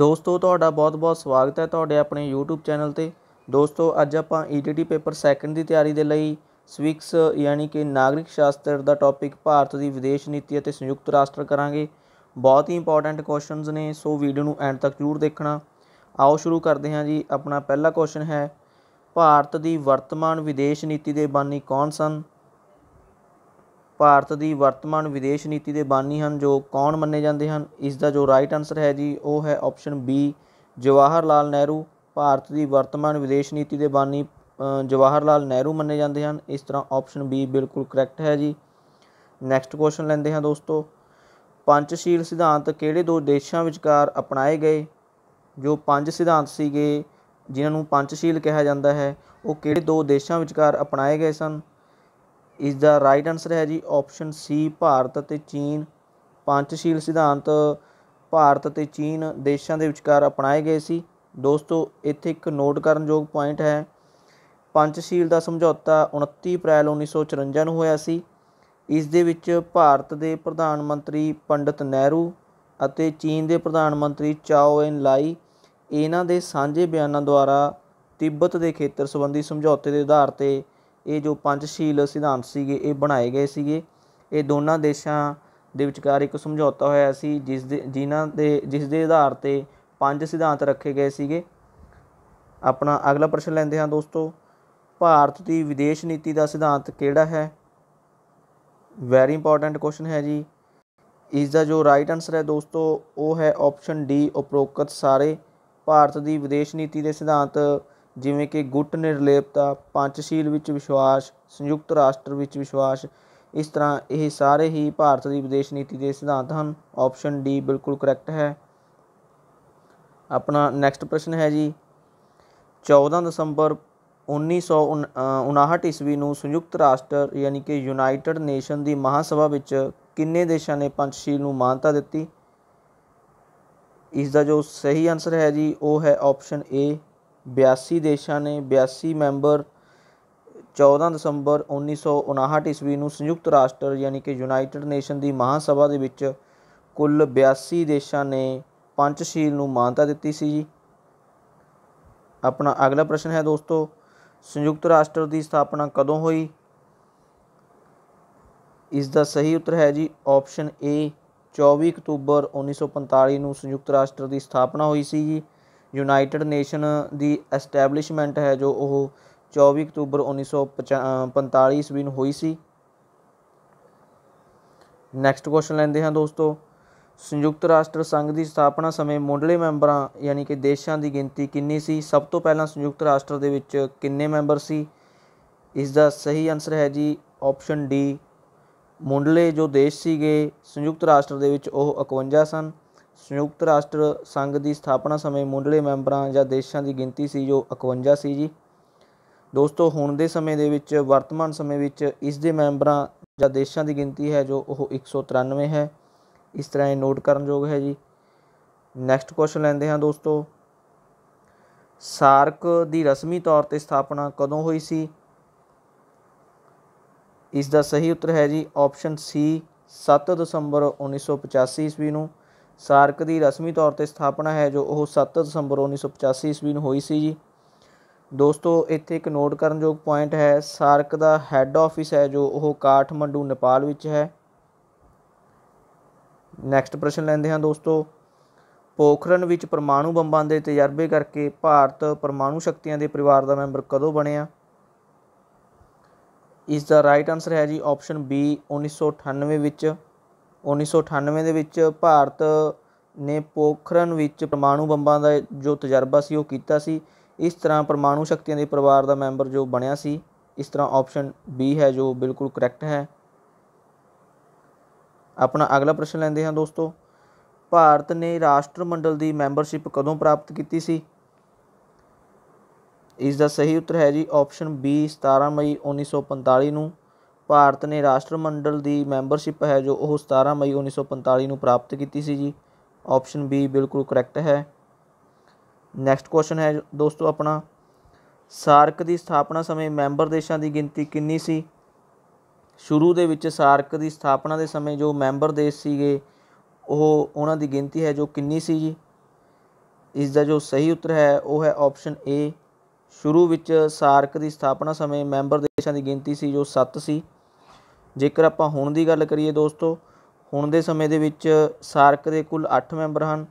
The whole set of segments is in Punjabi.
ਦੋਸਤੋ ਤੁਹਾਡਾ ਬਹੁਤ-ਬਹੁਤ ਸਵਾਗਤ ਹੈ ਤੁਹਾਡੇ ਆਪਣੇ YouTube ਚੈਨਲ ਤੇ ਦੋਸਤੋ ਅੱਜ ਆਪਾਂ ETT ਪੇਪਰ ਸੈਕੰਡ ਦੀ ਤਿਆਰੀ ਦੇ ਲਈ ਸਵਿਕਸ ਯਾਨੀ ਕਿ ਨਾਗਰਿਕ ਸ਼ਾਸਤਰ ਦਾ ਟੌਪਿਕ ਭਾਰਤ ਦੀ ਵਿਦੇਸ਼ ਨੀਤੀ ਅਤੇ ਸੰਯੁਕਤ ਰਾਸ਼ਟਰ ਕਰਾਂਗੇ ਬਹੁਤ ਹੀ ਇੰਪੋਰਟੈਂਟ ਕੁਐਸਚਨਸ ਨੇ ਸੋ ਵੀਡੀਓ ਨੂੰ ਐਂਡ ਤੱਕ ਜ਼ਰੂਰ ਦੇਖਣਾ ਆਓ ਸ਼ੁਰੂ ਕਰਦੇ ਹਾਂ ਜੀ ਆਪਣਾ ਪਹਿਲਾ ਕੁਐਸਚਨ ਹੈ ਭਾਰਤ ਦੀ ਵਰਤਮਾਨ ਵਿਦੇਸ਼ ਨੀਤੀ ਦੇ ਬਾਨੀ ਕੌਣ ਸਨ ਭਾਰਤ ਦੀ ਵਰਤਮਾਨ ਵਿਦੇਸ਼ ਨੀਤੀ ਦੇ ਬਾਨੀ ਹਨ ਜੋ ਕੌਣ ਮੰਨੇ ਜਾਂਦੇ ਹਨ ਇਸ ਦਾ ਜੋ ਰਾਈਟ ਆਨਸਰ ਹੈ ਜੀ ਉਹ ਹੈ ਆਪਸ਼ਨ ਬੀ ਜਵਾਹਰ ਲਾਲ ਨਹਿਰੂ ਭਾਰਤ ਦੀ ਵਰਤਮਾਨ ਵਿਦੇਸ਼ ਨੀਤੀ ਦੇ ਬਾਨੀ ਜਵਾਹਰ ਲਾਲ ਨਹਿਰੂ ਮੰਨੇ ਜਾਂਦੇ ਹਨ ਇਸ ਤਰ੍ਹਾਂ ਆਪਸ਼ਨ ਬੀ ਬਿਲਕੁਲ ਕਰੈਕਟ ਹੈ ਜੀ ਨੈਕਸਟ ਕੁਐਸਚਨ ਲੈਂਦੇ ਹਾਂ ਦੋਸਤੋ ਪੰਚਸ਼ੀਲ ਸਿਧਾਂਤ ਕਿਹੜੇ ਦੋ ਦੇਸ਼ਾਂ ਵਿਚਕਾਰ ਅਪਣਾਏ ਗਏ ਜੋ ਪੰਜ ਸਿਧਾਂਤ ਸੀਗੇ ਜਿਨ੍ਹਾਂ ਨੂੰ ਪੰਚਸ਼ੀਲ ਕਿਹਾ ਜਾਂਦਾ ਹੈ ਉਹ ਕਿਹੜੇ ਦੋ ਦੇਸ਼ਾਂ ਵਿਚਕਾਰ ਅਪਣਾਏ ਗਏ ਸਨ ਇਸ ਦਾ ਰਾਈਟ ਆਨਸਰ ਹੈ ਜੀ ਆਪਸ਼ਨ ਸੀ ਭਾਰਤ ਅਤੇ ਚੀਨ ਪੰਚਸ਼ੀਲ ਸਿਧਾਂਤ ਭਾਰਤ ਅਤੇ ਚੀਨ ਦੇਸ਼ਾਂ ਦੇ ਵਿਚਕਾਰ ਅਪਣਾਏ ਗਏ ਸੀ ਦੋਸਤੋ ਇੱਥੇ ਇੱਕ ਨੋਟ ਕਰਨ ਯੋਗ ਪੁਆਇੰਟ ਹੈ ਪੰਚਸ਼ੀਲ ਦਾ ਸਮਝੌਤਾ 29 ਅਪ੍ਰੈਲ 1954 ਨੂੰ ਹੋਇਆ ਸੀ ਇਸ ਦੇ ਵਿੱਚ ਭਾਰਤ ਦੇ ਪ੍ਰਧਾਨ ਮੰਤਰੀ ਪੰਡਿਤ ਨਹਿਰੂ ਅਤੇ ਚੀਨ ਦੇ ਪ੍ਰਧਾਨ ਮੰਤਰੀ ਚਾਓ ਐਨ ਲਾਈ ਇਹਨਾਂ ਦੇ ਸਾਂਝੇ ਬਿਆਨਾਂ ਦੁਆਰਾ ਤਿੱਬਤ ਦੇ ਖੇਤਰ ਸੰਬੰਧੀ ਸਮਝੌਤੇ ਦੇ ਆਧਾਰ ਤੇ ਇਹ ਜੋ ਪੰਜਸ਼ੀਲ ਸਿਧਾਂਤ ਸੀਗੇ ਇਹ ਬਣਾਏ ਗਏ ਸੀਗੇ ਇਹ ਦੋਨਾਂ ਦੇਸ਼ਾਂ ਦੇ ਵਿਚਕਾਰ ਇੱਕ ਸਮਝੌਤਾ ਹੋਇਆ ਸੀ ਜਿਸ ਦੇ ਜਿਨ੍ਹਾਂ ਦੇ ਜਿਸ ਦੇ ਆਧਾਰ ਤੇ ਪੰਜ ਸਿਧਾਂਤ ਰੱਖੇ ਗਏ ਸੀਗੇ ਆਪਣਾ ਅਗਲਾ ਪ੍ਰਸ਼ਨ ਲੈਂਦੇ ਹਾਂ ਦੋਸਤੋ ਭਾਰਤ ਦੀ ਵਿਦੇਸ਼ ਨੀਤੀ ਦਾ ਸਿਧਾਂਤ ਕਿਹੜਾ ਹੈ ਵੈਰੀ ਇੰਪੋਰਟੈਂਟ ਕੁਐਸਚਨ ਹੈ ਜੀ ਇਸ ਦਾ ਜੋ ਰਾਈਟ ਆਨਸਰ ਹੈ ਦੋਸਤੋ ਉਹ ਹੈ ਆਪਸ਼ਨ ਡੀ ਉਪਰੋਕਤ ਸਾਰੇ ਭਾਰਤ ਦੀ ਵਿਦੇਸ਼ ਨੀਤੀ ਦੇ ਸਿਧਾਂਤ ਜਿਵੇਂ ਕਿ ਗੁੱਟ ਨਿਰਲੇਪਤਾ ਪੰਚਸ਼ੀਲ ਵਿੱਚ ਵਿਸ਼ਵਾਸ ਸੰਯੁਕਤ ਰਾਸ਼ਟਰ ਵਿੱਚ ਵਿਸ਼ਵਾਸ ਇਸ ਤਰ੍ਹਾਂ ਇਹ ਸਾਰੇ ਹੀ ਭਾਰਤ ਦੀ ਵਿਦੇਸ਼ ਨੀਤੀ ਦੇ ਸਿਧਾਂਤ ਹਨ ਆਪਸ਼ਨ ਡੀ ਬਿਲਕੁਲ ਕਰੈਕਟ ਹੈ ਆਪਣਾ ਨੈਕਸਟ ਪ੍ਰਸ਼ਨ ਹੈ ਜੀ 14 ਦਸੰਬਰ 1959 ਈਸਵੀ ਨੂੰ ਸੰਯੁਕਤ ਰਾਸ਼ਟਰ ਯਾਨੀ ਕਿ ਯੂਨਾਈਟਿਡ ਨੇਸ਼ਨ ਦੀ ਮਹਾਸਭਾ ਵਿੱਚ ਕਿੰਨੇ ਦੇਸ਼ਾਂ ਨੇ ਪੰਚਸ਼ੀਲ ਨੂੰ ਮਾਨਤਾ ਦਿੱਤੀ ਇਸ ਦਾ ਜੋ ਸਹੀ ਆਨਸਰ ਹੈ ਜੀ ਉਹ ਹੈ ਆਪਸ਼ਨ ਏ 82 ਦੇਸ਼ਾਂ ਨੇ 82 ਮੈਂਬਰ 14 ਦਸੰਬਰ 1959 ਈਸਵੀ ਨੂੰ ਸੰਯੁਕਤ ਰਾਸ਼ਟਰ ਯਾਨੀ ਕਿ ਯੂਨਾਈਟਿਡ ਨੇਸ਼ਨ ਦੀ ਮਹਾਸਭਾ ਦੇ ਵਿੱਚ ਕੁੱਲ 82 ਦੇਸ਼ਾਂ ਨੇ ਪੰਚਸ਼ੀਲ ਨੂੰ ਮਾਨਤਾ ਦਿੱਤੀ ਸੀ ਜੀ ਆਪਣਾ ਅਗਲਾ ਪ੍ਰਸ਼ਨ ਹੈ ਦੋਸਤੋ ਸੰਯੁਕਤ ਰਾਸ਼ਟਰ ਦੀ ਸਥਾਪਨਾ ਕਦੋਂ ਹੋਈ ਇਸ ਦਾ ਸਹੀ ਉੱਤਰ ਹੈ ਜੀ ਆਪਸ਼ਨ ਏ 24 ਅਕਤੂਬਰ 1945 ਨੂੰ ਸੰਯੁਕਤ ਰਾਸ਼ਟਰ ਦੀ ਸਥਾਪਨਾ ਹੋਈ ਸੀ ਜੀ ਯੂਨਾਈਟਿਡ ਨੇਸ਼ਨ ਦੀ ਐਸਟੈਬਲਿਸ਼ਮੈਂਟ ਹੈ ਜੋ ਉਹ 24 ਅਕਤੂਬਰ 1945 ਈਸਵੀ ਨੂੰ ਹੋਈ ਸੀ ਨੈਕਸਟ ਕੁਐਸਚਨ ਲੈਂਦੇ ਹਾਂ ਦੋਸਤੋ ਸੰਯੁਕਤ ਰਾਸ਼ਟਰ ਸੰਘ ਦੀ ਸਥਾਪਨਾ ਸਮੇਂ ਮੁੰਡਲੇ ਮੈਂਬਰਾਂ ਯਾਨੀ ਕਿ ਦੇਸ਼ਾਂ ਦੀ ਗਿਣਤੀ ਕਿੰਨੀ ਸੀ ਸਭ ਤੋਂ ਪਹਿਲਾਂ ਸੰਯੁਕਤ ਰਾਸ਼ਟਰ ਦੇ ਵਿੱਚ ਕਿੰਨੇ ਮੈਂਬਰ ਸੀ ਇਸ ਦਾ ਸਹੀ ਆਨਸਰ ਹੈ ਜੀ ਆਪਸ਼ਨ ਡੀ ਮੁੰਡਲੇ ਜੋ ਦੇਸ਼ ਸੀਗੇ ਸੰਯੁਕਤ ਰਾਸ਼ਟਰ ਦੇ ਵਿੱਚ ਉਹ 51 ਸਨ ਸੰਯੁਕਤ ਰਾਸ਼ਟਰ ਸੰਘ ਦੀ ਸਥਾਪਨਾ ਸਮੇਂ ਮੁੰਡਲੇ ਮੈਂਬਰਾਂ ਜਾਂ ਦੇਸ਼ਾਂ ਦੀ ਗਿਣਤੀ ਸੀ ਜੋ 51 ਸੀ ਜੀ ਦੋਸਤੋ ਹੁਣ ਦੇ ਸਮੇਂ ਦੇ ਵਿੱਚ ਵਰਤਮਾਨ ਸਮੇਂ ਵਿੱਚ ਇਸ ਦੇ ਮੈਂਬਰਾਂ ਜਾਂ ਦੇਸ਼ਾਂ ਦੀ ਗਿਣਤੀ ਹੈ ਜੋ ਉਹ 193 ਹੈ ਇਸ ਤਰ੍ਹਾਂ ਇਹ ਨੋਟ ਕਰਨ ਯੋਗ ਹੈ ਜੀ ਨੈਕਸਟ ਕੁਐਸਚਨ ਲੈਂਦੇ ਹਾਂ ਦੋਸਤੋ ਸਾਰਕ ਦੀ ਰਸਮੀ ਤੌਰ ਤੇ ਸਥਾਪਨਾ ਕਦੋਂ ਹੋਈ ਸੀ ਇਸ ਦਾ ਸਹੀ ਉੱਤਰ ਹੈ ਜੀ ਆਪਸ਼ਨ ਸੀ 7 ਦਸੰਬਰ 1985 ਈਸਵੀ ਨੂੰ ਸਾਰਕ ਦੀ ਰਸਮੀ ਤੌਰ ਤੇ ਸਥਾਪਨਾ ਹੈ ਜੋ ਉਹ 7 ਦਸੰਬਰ 1985 ਈਸਵੀ ਨੂੰ ਹੋਈ ਸੀ ਜੀ ਦੋਸਤੋ ਇੱਥੇ ਇੱਕ ਨੋਟ ਕਰਨ ਯੋਗ ਪੁਆਇੰਟ ਹੈ ਸਾਰਕ ਦਾ ਹੈੱਡ ਆਫਿਸ ਹੈ ਜੋ ਉਹ ਕਾਠਮੰਡੂ ਨੇਪਾਲ ਵਿੱਚ ਹੈ ਨੈਕਸਟ ਪ੍ਰਸ਼ਨ ਲੈਂਦੇ ਹਾਂ ਦੋਸਤੋ ਪੋਖਰਨ ਵਿੱਚ ਪਰਮਾਣੂ ਬੰਬਾਂ ਦੇ ਤਜਰਬੇ ਕਰਕੇ ਭਾਰਤ ਪਰਮਾਣੂ ਸ਼ਕਤੀਆਂ ਦੇ ਪਰਿਵਾਰ ਦਾ ਮੈਂਬਰ ਕਦੋਂ ਬਣਿਆ ਇਸ ਦਾ ਰਾਈਟ ਆਨਸਰ ਹੈ ਜੀ ਆਪਸ਼ਨ ਬੀ 1998 ਵਿੱਚ 1998 ਦੇ ਵਿੱਚ ਭਾਰਤ ਨੇ ਪੋਖਰਨ ਵਿੱਚ ਪਰਮਾਣੂ ਬੰਬਾਂ ਦਾ ਜੋ ਤਜਰਬਾ ਸੀ ਉਹ ਕੀਤਾ ਸੀ ਇਸ ਤਰ੍ਹਾਂ ਪਰਮਾਣੂ ਸ਼ਕਤੀਆਂ ਦੇ ਪਰਿਵਾਰ ਦਾ ਮੈਂਬਰ ਜੋ ਬਣਿਆ ਸੀ ਇਸ ਤਰ੍ਹਾਂ ਆਪਸ਼ਨ ਬੀ ਹੈ ਜੋ ਬਿਲਕੁਲ ਕਰੈਕਟ ਹੈ ਆਪਣਾ ਅਗਲਾ ਪ੍ਰਸ਼ਨ ਲੈਂਦੇ ਹਾਂ ਦੋਸਤੋ ਭਾਰਤ ਨੇ ਰਾਸ਼ਟਰਮੰਡਲ ਦੀ ਮੈਂਬਰਸ਼ਿਪ ਕਦੋਂ ਪ੍ਰਾਪਤ ਕੀਤੀ ਸੀ ਇਸ ਦਾ ਸਹੀ ਉੱਤਰ ਹੈ ਜੀ ਆਪਸ਼ਨ ਬੀ 17 ਮਈ 1945 ਨੂੰ ਭਾਰਤ ਨੇ ਰਾਸ਼ਟਰਮੰਡਲ ਦੀ ਮੈਂਬਰਸ਼ਿਪ ਹੈ ਜੋ ਉਹ 17 ਮਈ 1945 ਨੂੰ ਪ੍ਰਾਪਤ ਕੀਤੀ ਸੀ ਜੀ ਆਪਸ਼ਨ ਬੀ ਬਿਲਕੁਲ ਕਰੈਕਟ ਹੈ ਨੈਕਸਟ ਕੁਐਸਚਨ ਹੈ ਦੋਸਤੋ ਆਪਣਾ ਸਾਰਕ ਦੀ ਸਥਾਪਨਾ ਸਮੇਂ ਮੈਂਬਰ ਦੇਸ਼ਾਂ ਦੀ ਗਿਣਤੀ ਕਿੰਨੀ ਸੀ ਸ਼ੁਰੂ ਦੇ ਵਿੱਚ ਸਾਰਕ ਦੀ ਸਥਾਪਨਾ ਦੇ ਸਮੇਂ ਜੋ ਮੈਂਬਰ ਦੇਸ਼ ਸੀਗੇ ਉਹ ਉਹਨਾਂ ਦੀ ਗਿਣਤੀ ਹੈ ਜੋ ਕਿੰਨੀ ਸੀ ਜੀ ਇਸ ਦਾ ਜੋ ਸਹੀ ਉੱਤਰ ਹੈ ਉਹ ਹੈ ਆਪਸ਼ਨ ਏ ਸ਼ੁਰੂ ਵਿੱਚ ਸਾਰਕ ਦੀ ਸਥਾਪਨਾ ਸਮੇਂ ਮੈਂਬਰ ਦੇਸ਼ਾਂ ਦੀ ਗਿਣਤੀ ਸੀ ਜੋ 7 ਸੀ ਜੇਕਰ ਆਪਾਂ ਹੁਣ ਦੀ ਗੱਲ ਕਰੀਏ ਦੋਸਤੋ ਹੁਣ ਦੇ ਸਮੇਂ ਦੇ ਵਿੱਚ ਸਾਰਕ ਦੇ ਕੁੱਲ 8 ਮੈਂਬਰ ਹਨ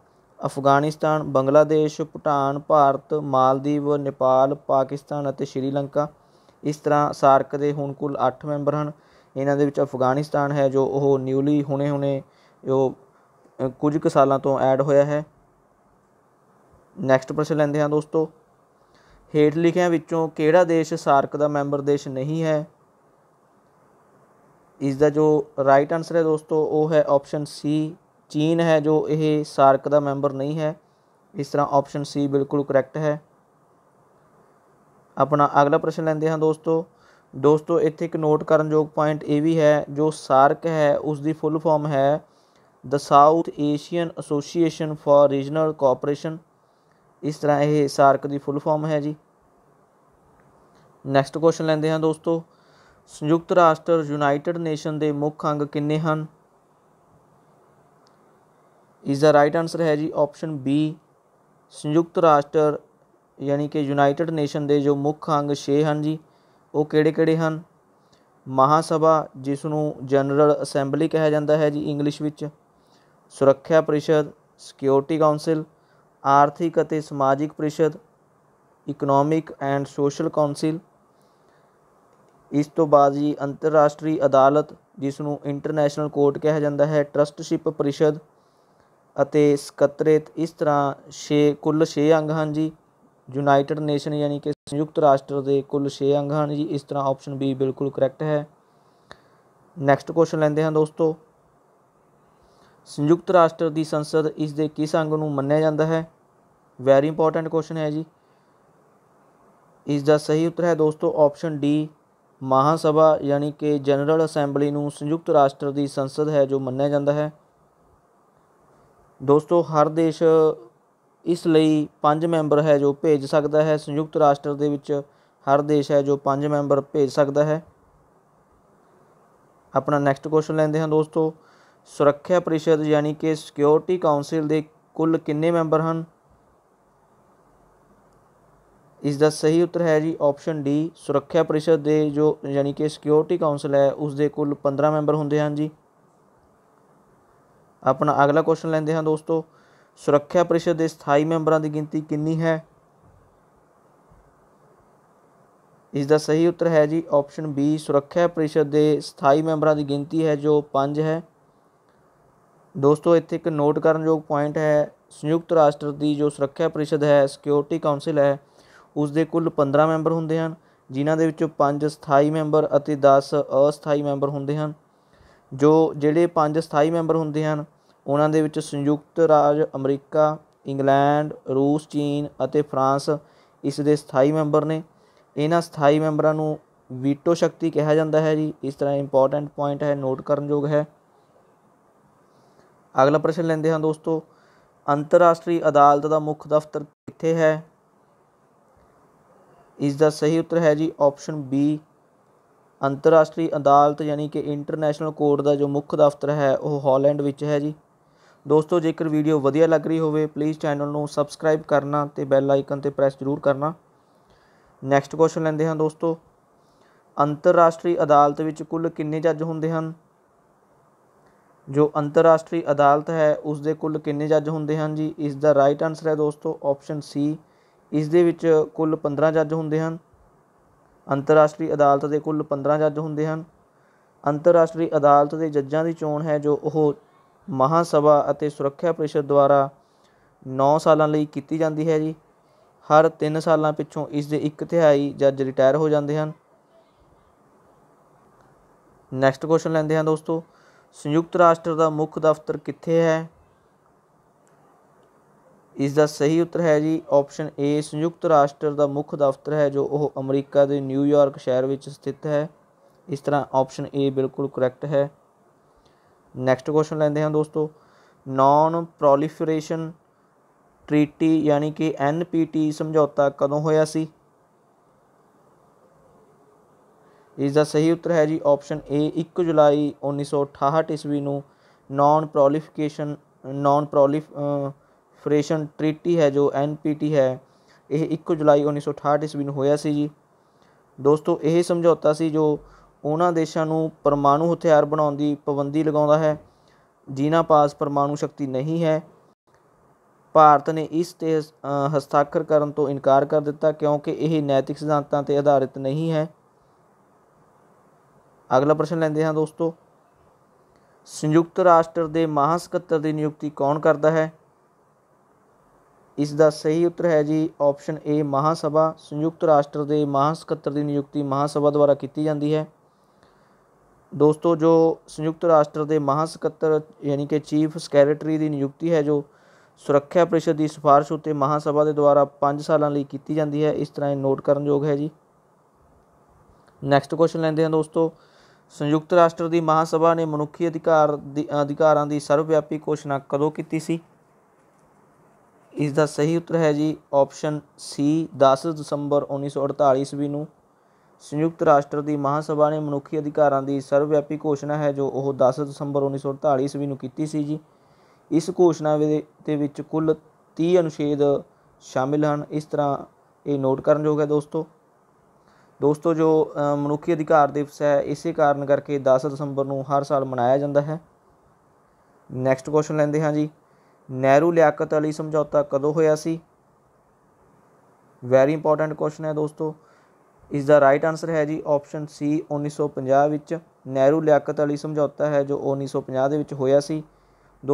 ਅਫਗਾਨਿਸਤਾਨ ਬੰਗਲਾਦੇਸ਼ ਭੂਟਾਨ ਭਾਰਤ ਮਾਲਦੀਵ ਨੇਪਾਲ ਪਾਕਿਸਤਾਨ ਅਤੇ ਸ਼੍ਰੀਲੰਕਾ ਇਸ ਤਰ੍ਹਾਂ ਸਾਰਕ ਦੇ ਹੁਣ ਕੁੱਲ 8 ਮੈਂਬਰ ਹਨ ਇਹਨਾਂ ਦੇ ਵਿੱਚ ਅਫਗਾਨਿਸਤਾਨ ਹੈ ਜੋ ਉਹ ਨਿਊਲੀ ਹੁਣੇ-ਹੁਣੇ ਜੋ ਕੁਝ ਕੁ ਸਾਲਾਂ ਤੋਂ ਐਡ ਹੋਇਆ ਹੈ ਨੈਕਸਟ ਪ੍ਰਸ਼ਨ ਲੈਂਦੇ ਹਾਂ ਦੋਸਤੋ ਹੇਠ ਲਿਖਿਆਂ ਵਿੱਚੋਂ ਕਿਹੜਾ ਦੇਸ਼ ਸਾਰਕ ਦਾ ਮੈਂਬਰ ਦੇਸ਼ ਨਹੀਂ ਹੈ ਇਸ ਦਾ ਜੋ ਰਾਈਟ ਆਨਸਰ ਹੈ ਦੋਸਤੋ ਉਹ ਹੈ ਆਪਸ਼ਨ ਸੀ ਚੀਨ ਹੈ ਜੋ ਇਹ ਸਾਰਕ ਦਾ ਮੈਂਬਰ ਨਹੀਂ ਹੈ ਇਸ ਤਰ੍ਹਾਂ ਆਪਸ਼ਨ ਸੀ ਬਿਲਕੁਲ ਕਰੈਕਟ ਹੈ ਆਪਣਾ ਅਗਲਾ ਪ੍ਰਸ਼ਨ ਲੈਂਦੇ ਹਾਂ ਦੋਸਤੋ ਦੋਸਤੋ ਇੱਥੇ ਇੱਕ ਨੋਟ ਕਰਨ ਯੋਗ ਪੁਆਇੰਟ ਇਹ ਵੀ ਹੈ ਜੋ ਸਾਰਕ ਹੈ ਉਸ ਦੀ ਫੁੱਲ ਫਾਰਮ ਹੈ the South Asian association for regional cooperation ਇਸ ਤਰ੍ਹਾਂ ਇਹ ਸਾਰਕ ਦੀ ਫੁੱਲ ਫਾਰਮ ਹੈ ਜੀ ਨੈਕਸਟ ਕੁਐਸਚਨ ਲੈਂਦੇ ਹਾਂ ਦੋਸਤੋ ਸੰਯੁਕਤ ਰਾਸ਼ਟਰ ਯੂਨਾਈਟਿਡ ਨੇਸ਼ਨ ਦੇ ਮੁੱਖ ਅੰਗ ਕਿੰਨੇ ਹਨ ਇਸ ਦਾ ਰਾਈਟ ਆਨਸਰ ਹੈ ਜੀ ਆਪਸ਼ਨ ਬੀ ਸੰਯੁਕਤ ਰਾਸ਼ਟਰ ਯਾਨੀ ਕਿ ਯੂਨਾਈਟਿਡ ਨੇਸ਼ਨ ਦੇ ਜੋ ਮੁੱਖ ਅੰਗ 6 ਹਨ ਜੀ ਉਹ ਕਿਹੜੇ-ਕਿਹੜੇ ਹਨ ਮਹਾਸਭਾ ਜਿਸ ਨੂੰ ਜਨਰਲ ਅਸੈਂਬਲੀ ਕਿਹਾ ਜਾਂਦਾ ਹੈ ਜੀ ਇੰਗਲਿਸ਼ ਵਿੱਚ ਸੁਰੱਖਿਆ ਪਰਿਸ਼ਦ ਸਿਕਿਉਰਿਟੀ ਕਾਉਂਸਲ ਆਰਥਿਕ ਅਤੇ ਸਮਾਜਿਕ ਪਰਿਸ਼ਦ ਇਕਨੋਮਿਕ ਐਂਡ ਸੋਸ਼ਲ ਕਾਉਂਸਲ ਇਸ ਤੋਂ ਬਾਅਦ ਜੀ ਅੰਤਰਰਾਸ਼ਟਰੀ ਅਦਾਲਤ ਜਿਸ ਨੂੰ ਇੰਟਰਨੈਸ਼ਨਲ ਕੋਰਟ ਕਿਹਾ ਜਾਂਦਾ ਹੈ ਟਰਸਟਸ਼ਿਪ ਪਰਿਸ਼ਦ ਅਤੇ ਸਕੱਤਰੇਤ ਇਸ ਤਰ੍ਹਾਂ 6 ਕੁੱਲ 6 ਅੰਗ ਹਨ ਜੀ ਯੂਨਾਈਟਿਡ ਨੇਸ਼ਨ ਯਾਨੀ ਕਿ ਸੰਯੁਕਤ ਰਾਸ਼ਟਰ ਦੇ ਕੁੱਲ 6 ਅੰਗ ਹਨ ਜੀ ਇਸ ਤਰ੍ਹਾਂ ਆਪਸ਼ਨ ਬੀ ਬਿਲਕੁਲ ਕਰੈਕਟ ਹੈ ਨੈਕਸਟ ਕੁਐਸਚਨ ਲੈਂਦੇ ਹਾਂ ਦੋਸਤੋ ਸੰਯੁਕਤ ਰਾਸ਼ਟਰ ਦੀ ਸੰਸਦ ਇਸ ਦੇ ਕਿਸ ਅੰਗ ਨੂੰ ਮੰਨਿਆ ਜਾਂਦਾ ਹੈ ਵੈਰੀ ਇੰਪੋਰਟੈਂਟ ਕੁਐਸਚਨ ਹੈ ਜੀ ਇਸ ਦਾ ਸਹੀ ਉੱਤਰ ਹੈ ਦੋਸਤੋ ਆਪਸ਼ਨ ਡੀ ਮਹਾਸਭਾ ਯਾਨੀ ਕਿ ਜਨਰਲ ਅਸੈਂਬਲੀ ਨੂੰ ਸੰਯੁਕਤ ਰਾਸ਼ਟਰ ਦੀ ਸੰਸਦ ਹੈ ਜੋ ਮੰਨਿਆ ਜਾਂਦਾ ਹੈ ਦੋਸਤੋ ਹਰ ਦੇਸ਼ ਇਸ ਲਈ ਪੰਜ ਮੈਂਬਰ ਹੈ ਜੋ ਭੇਜ ਸਕਦਾ ਹੈ ਸੰਯੁਕਤ ਰਾਸ਼ਟਰ ਦੇ ਵਿੱਚ ਹਰ ਦੇਸ਼ ਹੈ ਜੋ ਪੰਜ ਮੈਂਬਰ ਭੇਜ ਸਕਦਾ ਹੈ ਆਪਣਾ ਨੈਕਸਟ ਕੁਐਸਚਨ ਲੈਂਦੇ ਹਾਂ ਦੋਸਤੋ ਸੁਰੱਖਿਆ ਪਰਿਸ਼ਦ ਯਾਨੀ ਕਿ ਸਿਕਿਉਰਿਟੀ ਕਾਉਂਸਲ ਦੇ ਕੁੱਲ ਕਿੰਨੇ ਮੈਂਬਰ ਹਨ ਇਸ ਦਾ ਸਹੀ ਉੱਤਰ ਹੈ ਜੀ ਆਪਸ਼ਨ ਡੀ ਸੁਰੱਖਿਆ ਪਰਿਸ਼ਦ ਦੇ ਜੋ ਯਾਨੀ ਕਿ ਸਿਕਿਉਰਿਟੀ ਕਾਉਂਸਲ ਹੈ ਉਸ ਦੇ ਕੁੱਲ 15 ਮੈਂਬਰ ਹੁੰਦੇ ਹਨ ਜੀ ਆਪਣਾ ਅਗਲਾ ਕੁਐਸਚਨ ਲੈਂਦੇ ਹਾਂ ਦੋਸਤੋ ਸੁਰੱਖਿਆ ਪਰਿਸ਼ਦ ਦੇ ਸਥਾਈ ਮੈਂਬਰਾਂ ਦੀ ਗਿਣਤੀ ਕਿੰਨੀ ਹੈ ਇਸ ਦਾ ਸਹੀ ਉੱਤਰ ਹੈ ਜੀ ਆਪਸ਼ਨ ਬੀ ਸੁਰੱਖਿਆ ਪਰਿਸ਼ਦ ਦੇ ਸਥਾਈ ਮੈਂਬਰਾਂ ਦੀ ਗਿਣਤੀ ਹੈ ਜੋ 5 ਹੈ ਦੋਸਤੋ ਇੱਥੇ ਇੱਕ ਨੋਟ ਕਰਨ ਯੋਗ ਪੁਆਇੰਟ ਹੈ ਸੰਯੁਕਤ ਰਾਸ਼ਟਰ ਦੀ ਜੋ ਸੁਰੱਖਿਆ ਪਰਿਸ਼ਦ ਹੈ ਸਿਕਿਉਰਿਟੀ ਕਾਉਂਸਲ ਹੈ ਉਸ ਦੇ ਕੁੱਲ 15 ਮੈਂਬਰ ਹੁੰਦੇ ਹਨ ਜਿਨ੍ਹਾਂ ਦੇ ਵਿੱਚੋਂ 5 ਸਥਾਈ ਮੈਂਬਰ ਅਤੇ 10 ਅਸਥਾਈ ਮੈਂਬਰ ਹੁੰਦੇ ਹਨ ਜੋ ਜਿਹੜੇ 5 ਸਥਾਈ ਮੈਂਬਰ ਹੁੰਦੇ ਹਨ ਉਹਨਾਂ ਦੇ ਵਿੱਚ ਸੰਯੁਕਤ ਰਾਜ ਅਮਰੀਕਾ ਇੰਗਲੈਂਡ ਰੂਸ ਚੀਨ ਅਤੇ ਫਰਾਂਸ ਇਸ ਦੇ ਸਥਾਈ ਮੈਂਬਰ ਨੇ ਇਹਨਾਂ ਸਥਾਈ ਮੈਂਬਰਾਂ ਨੂੰ ਵੀਟੋ ਸ਼ਕਤੀ ਕਿਹਾ ਜਾਂਦਾ ਹੈ ਜੀ ਇਸ ਤਰ੍ਹਾਂ ਇੰਪੋਰਟੈਂਟ ਪੁਆਇੰਟ ਹੈ ਨੋਟ ਕਰਨ ਯੋਗ ਹੈ ਅਗਲਾ ਪ੍ਰਸ਼ਨ ਲੈਂਦੇ ਹਾਂ ਦੋਸਤੋ ਅੰਤਰਰਾਸ਼ਟਰੀ ਅਦਾਲਤ ਦਾ ਮੁੱਖ ਦਫ਼ਤਰ ਕਿੱਥੇ ਹੈ ਇਸ ਦਾ ਸਹੀ ਉੱਤਰ ਹੈ ਜੀ ਆਪਸ਼ਨ ਬੀ ਅੰਤਰਰਾਸ਼ਟਰੀ ਅਦਾਲਤ ਯਾਨੀ ਕਿ ਇੰਟਰਨੈਸ਼ਨਲ ਕੋਰਟ ਦਾ ਜੋ ਮੁੱਖ ਦਫ਼ਤਰ ਹੈ ਉਹ ਹਾਲੈਂਡ ਵਿੱਚ ਹੈ ਜੀ ਦੋਸਤੋ ਜੇਕਰ ਵੀਡੀਓ ਵਧੀਆ ਲੱਗ ਰਹੀ ਹੋਵੇ ਪਲੀਜ਼ ਚੈਨਲ ਨੂੰ ਸਬਸਕ੍ਰਾਈਬ ਕਰਨਾ ਤੇ ਬੈਲ ਆਈਕਨ ਤੇ ਪ੍ਰੈਸ ਜ਼ਰੂਰ ਕਰਨਾ ਨੈਕਸਟ ਕੁਐਸਚਨ ਲੈਂਦੇ ਹਾਂ ਦੋਸਤੋ ਅੰਤਰਰਾਸ਼ਟਰੀ ਅਦਾਲਤ ਵਿੱਚ ਕੁੱਲ ਕਿੰਨੇ ਜੱਜ ਹੁੰਦੇ ਹਨ ਜੋ ਅੰਤਰਰਾਸ਼ਟਰੀ ਅਦਾਲਤ ਹੈ ਉਸ ਦੇ ਕੁੱਲ ਕਿੰਨੇ ਜੱਜ ਹੁੰਦੇ ਹਨ ਜੀ ਇਸ ਦਾ ਰਾਈਟ ਆਨਸਰ ਹੈ ਦੋਸਤੋ ਆਪਸ਼ਨ ਸੀ ਇਸ ਦੇ ਵਿੱਚ ਕੁੱਲ 15 ਜੱਜ ਹੁੰਦੇ ਹਨ ਅੰਤਰਰਾਸ਼ਟਰੀ ਅਦਾਲਤ ਦੇ ਕੁੱਲ 15 ਜੱਜ ਹੁੰਦੇ ਹਨ ਅੰਤਰਰਾਸ਼ਟਰੀ ਅਦਾਲਤ ਦੇ ਜੱਜਾਂ ਦੀ ਚੋਣ ਹੈ ਜੋ ਉਹ ਮਹਾਸਭਾ ਅਤੇ ਸੁਰੱਖਿਆ ਪਰਿਸ਼ਦ ਦੁਆਰਾ 9 ਸਾਲਾਂ ਲਈ ਕੀਤੀ ਜਾਂਦੀ ਹੈ ਜੀ ਹਰ 3 ਸਾਲਾਂ ਪਿੱਛੋਂ ਇਸ ਦੇ ਇੱਕ ਤਿਹਾਈ ਜੱਜ ਰਿਟਾਇਰ ਹੋ ਜਾਂਦੇ ਹਨ ਨੈਕਸਟ ਕੁਐਸਚਨ ਲੈਂਦੇ ਹਾਂ ਦੋਸਤੋ ਸੰਯੁਕਤ ਰਾਸ਼ਟਰ ਦਾ ਮੁੱਖ ਦਫ਼ਤਰ ਕਿੱਥੇ ਹੈ ਇਸ ਦਾ ਸਹੀ ਉੱਤਰ ਹੈ ਜੀ ਆਪਸ਼ਨ ਏ ਸੰਯੁਕਤ ਰਾਸ਼ਟਰ ਦਾ ਮੁੱਖ ਦਫ਼ਤਰ ਹੈ ਜੋ ਉਹ ਅਮਰੀਕਾ ਦੇ ਨਿਊਯਾਰਕ ਸ਼ਹਿਰ ਵਿੱਚ ਸਥਿਤ ਹੈ ਇਸ ਤਰ੍ਹਾਂ ਆਪਸ਼ਨ ਏ ਬਿਲਕੁਲ ਕਰੈਕਟ ਹੈ ਨੈਕਸਟ ਕੁਐਸਚਨ ਲੈਂਦੇ ਹਾਂ ਦੋਸਤੋ ਨਾਨ ਪ੍ਰੋਲੀਫਰੇਸ਼ਨ ਟ੍ਰੀਟੀ ਯਾਨੀ ਕਿ ਐਨਪੀਟੀ ਸਮਝੌਤਾ ਕਦੋਂ ਹੋਇਆ ਸੀ ਇਸ ਦਾ ਸਹੀ ਉੱਤਰ ਹੈ ਜੀ ਆਪਸ਼ਨ ਏ 1 ਜੁਲਾਈ 1968 ਈਸਵੀ ਨੂੰ non proliferation non proliferation treaty ਹੈ ਜੋ ਐਨਪੀਟੀ ਹੈ ਇਹ 1 ਜੁਲਾਈ 1968 ਈਸਵੀ ਨੂੰ ਹੋਇਆ ਸੀ ਜੀ ਦੋਸਤੋ ਇਹ ਸਮਝੌਤਾ ਸੀ ਜੋ ਉਹਨਾਂ ਦੇਸ਼ਾਂ ਨੂੰ ਪਰਮਾਣੂ ਹਥਿਆਰ ਬਣਾਉਣ ਦੀ ਪਾਬੰਦੀ ਲਗਾਉਂਦਾ ਹੈ ਜਿਨ੍ਹਾਂ ਪਾਸ ਪਰਮਾਣੂ ਸ਼ਕਤੀ ਨਹੀਂ ਹੈ ਭਾਰਤ ਨੇ ਇਸ ਤੇ ਹਸਤਾਖਰ ਕਰਨ ਤੋਂ ਇਨਕਾਰ ਕਰ ਦਿੱਤਾ ਕਿਉਂਕਿ ਇਹ ਨੈਤਿਕ ਸਿਧਾਂਤਾਂ ਤੇ ਆਧਾਰਿਤ ਨਹੀਂ ਹੈ ਅਗਲਾ ਪ੍ਰਸ਼ਨ ਲੈਂਦੇ ਹਾਂ ਦੋਸਤੋ ਸੰਯੁਕਤ ਰਾਸ਼ਟਰ ਦੇ ਮਹਾਸਕੱਤਰ ਦੀ ਨਿਯੁਕਤੀ ਕੌਣ ਕਰਦਾ ਹੈ ਇਸ ਦਾ ਸਹੀ ਉੱਤਰ ਹੈ ਜੀ ਆਪਸ਼ਨ ਏ ਮਹਾਸਭਾ ਸੰਯੁਕਤ ਰਾਸ਼ਟਰ ਦੇ ਮਹਾਸਕੱਤਰ ਦੀ ਨਿਯੁਕਤੀ ਮਹਾਸਭਾ ਦੁਆਰਾ ਕੀਤੀ ਜਾਂਦੀ ਹੈ ਦੋਸਤੋ ਜੋ ਸੰਯੁਕਤ ਰਾਸ਼ਟਰ ਦੇ ਮਹਾਸਕੱਤਰ ਯਾਨੀ ਕਿ ਚੀਫ ਸਕੈਰਟਰੀ ਦੀ ਨਿਯੁਕਤੀ ਹੈ ਜੋ ਸੁਰੱਖਿਆ ਪਰਿਸ਼ਦ ਦੀ ਸਿਫਾਰਿਸ਼ ਉੱਤੇ ਮਹਾਸਭਾ ਦੇ ਦੁਆਰਾ 5 ਸਾਲਾਂ ਲਈ ਕੀਤੀ ਜਾਂਦੀ ਹੈ ਇਸ ਤਰ੍ਹਾਂ ਇਹ ਨੋਟ ਕਰਨ ਯੋਗ ਹੈ ਜੀ ਨੈਕਸਟ ਕੁਐਸਚਨ ਲੈਂਦੇ ਹਾਂ ਦੋਸਤੋ ਸੰਯੁਕਤ ਰਾਸ਼ਟਰ ਦੀ ਮਹਾਸਭਾ ਨੇ ਮਨੁੱਖੀ ਅਧਿਕਾਰ ਅਧਿਕਾਰਾਂ ਦੀ ਸਰਵਵਿਆਪੀ ਘੋਸ਼ਣਾ ਕਦੋਂ ਕੀਤੀ ਸੀ ਇਸ ਦਾ ਸਹੀ ਉੱਤਰ ਹੈ ਜੀ ਆਪਸ਼ਨ ਸੀ 10 ਦਸੰਬਰ 1948 ਈਸਵੀ ਨੂੰ ਸੰਯੁਕਤ ਰਾਸ਼ਟਰ ਦੀ ਮਹਾਸਭਾ ਨੇ ਮਨੁੱਖੀ ਅਧਿਕਾਰਾਂ ਦੀ ਸਰਵਵਿਆਪੀ ਘੋਸ਼ਣਾ ਹੈ ਜੋ ਉਹ 10 ਦਸੰਬਰ 1948 ਈਸਵੀ ਨੂੰ ਕੀਤੀ ਸੀ ਜੀ ਇਸ ਘੋਸ਼ਣਾ ਦੇ ਵਿੱਚ ਕੁੱਲ 30 ਅਨੁਛੇਦ ਸ਼ਾਮਿਲ ਹਨ ਇਸ ਤਰ੍ਹਾਂ ਇਹ ਨੋਟ ਕਰਨ ਯੋਗ ਹੈ ਦੋਸਤੋ ਦੋਸਤੋ ਜੋ ਮਨੁੱਖੀ ਅਧਿਕਾਰ ਦਿਵਸ ਹੈ ਇਸੇ ਕਾਰਨ ਕਰਕੇ 10 ਦਸੰਬਰ ਨੂੰ ਹਰ ਸਾਲ ਮਨਾਇਆ ਜਾਂਦਾ ਹੈ ਨੈਕਸਟ ਕੁਐਸਚਨ ਲੈਂਦੇ ਹਾਂ ਜੀ ਨਹਿਰੂ ਲਿਆਕਤ ਅਲੀ ਸਮਝੌਤਾ ਕਦੋਂ ਹੋਇਆ ਸੀ ਵੈਰੀ ਇੰਪੋਰਟੈਂਟ ਕੁਐਸਚਨ ਹੈ ਦੋਸਤੋ ਇਸ ਦਾ ਰਾਈਟ ਆਨਸਰ ਹੈ ਜੀ ਆਪਸ਼ਨ ਸੀ 1950 ਵਿੱਚ ਨਹਿਰੂ ਲਿਆਕਤ ਅਲੀ ਸਮਝੌਤਾ ਹੈ ਜੋ 1950 ਦੇ ਵਿੱਚ ਹੋਇਆ ਸੀ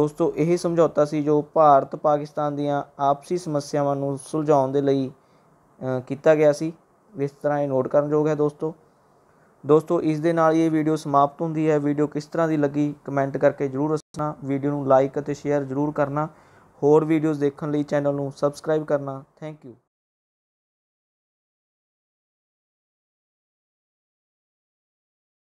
ਦੋਸਤੋ ਇਹ ਸਮਝੌਤਾ ਸੀ ਜੋ ਭਾਰਤ ਪਾਕਿਸਤਾਨ ਦੀਆਂ ਆਪਸੀ ਸਮੱਸਿਆਵਾਂ ਨੂੰ ਸੁਲਝਾਉਣ ਦੇ ਲਈ ਕੀਤਾ ਗਿਆ ਸੀ ਇਸ ਤਰ੍ਹਾਂ ਇਹ ਨੋਟ ਕਰਨ ਯੋਗ ਹੈ ਦੋਸਤੋ ਦੋਸਤੋ ਇਸ ਦੇ ਨਾਲ ਇਹ ਵੀਡੀਓ ਸਮਾਪਤ ਹੁੰਦੀ ਹੈ ਵੀਡੀਓ ਕਿਸ ਤਰ੍ਹਾਂ ਦੀ ਲੱਗੀ ਕਮੈਂਟ ਕਰਕੇ ਜਰੂਰ ਦੱਸਣਾ ਵੀਡੀਓ ਨੂੰ ਲਾਈਕ ਅਤੇ ਸ਼ੇਅਰ ਜਰੂਰ ਕਰਨਾ ਹੋਰ ਵੀਡੀਓਜ਼ ਦੇਖਣ ਲਈ ਚੈਨਲ ਨੂੰ ਸਬਸਕ੍ਰਾਈਬ ਕਰਨਾ ਥੈਂਕ ਯੂ